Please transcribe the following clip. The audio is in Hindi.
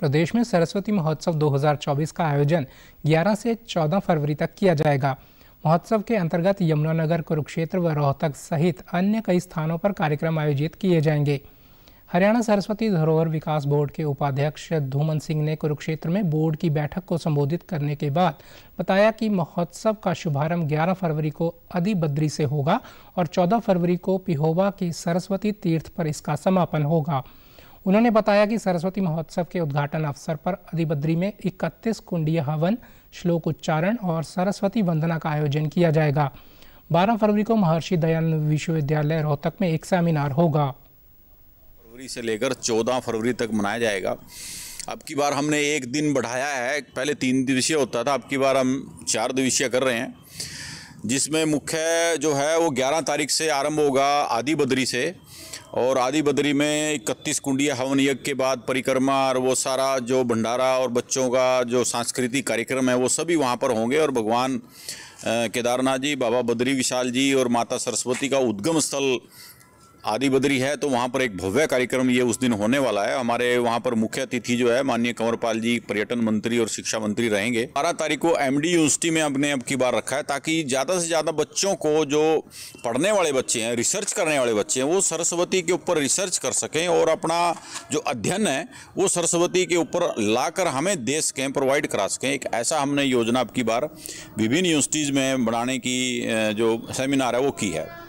प्रदेश में सरस्वती महोत्सव 2024 का आयोजन 11 से 14 फरवरी तक किया जाएगा महोत्सव के अंतर्गत यमुनानगर कुरुक्षेत्र व रोहतक सहित अन्य कई स्थानों पर कार्यक्रम आयोजित किए जाएंगे हरियाणा सरस्वती धरोहर विकास बोर्ड के उपाध्यक्ष धूमन सिंह ने कुरुक्षेत्र में बोर्ड की बैठक को संबोधित करने के बाद बताया कि महोत्सव का शुभारंभ 11 फरवरी को अदि बद्री से होगा और 14 फरवरी को पिहोवा के सरस्वती तीर्थ पर इसका समापन होगा उन्होंने बताया कि सरस्वती महोत्सव के उद्घाटन अवसर पर अधिबद्री में 31 कुंडीय हवन श्लोक उच्चारण और सरस्वती वंदना का आयोजन किया जाएगा 12 फरवरी को महर्षि दयान विश्वविद्यालय रोहतक में एक सेमिनार होगा फरवरी से लेकर 14 फरवरी तक मनाया जाएगा अब की बार हमने एक दिन बढ़ाया है पहले तीन दिवसीय होता था अब की बार हम चार दिवसीय कर रहे हैं जिसमें मुख्य जो है वो 11 तारीख से आरंभ होगा आदि बद्री से और आदि बद्री में इकतीस कुंडिया हवन यज्ञ के बाद परिक्रमा और वो सारा जो भंडारा और बच्चों का जो सांस्कृतिक कार्यक्रम है वो सभी वहाँ पर होंगे और भगवान केदारनाथ जी बाबा बद्री विशाल जी और माता सरस्वती का उद्गम स्थल आदि बद्री है तो वहाँ पर एक भव्य कार्यक्रम ये उस दिन होने वाला है हमारे वहाँ पर मुख्य अतिथि जो है माननीय कंवरपाल जी पर्यटन मंत्री और शिक्षा मंत्री रहेंगे बारह तारीख को एम डी यूनिवर्सिटी में अपने अब की बार रखा है ताकि ज़्यादा से ज़्यादा बच्चों को जो पढ़ने वाले बच्चे हैं रिसर्च करने वाले बच्चे हैं वो सरस्वती के ऊपर रिसर्च कर सकें और अपना जो अध्ययन है वो सरस्वती के ऊपर ला हमें दे सकें प्रोवाइड करा सकें एक ऐसा हमने योजना अब की बार विभिन्न यूनिवर्सिटीज़ में बनाने की जो सेमिनार है वो की है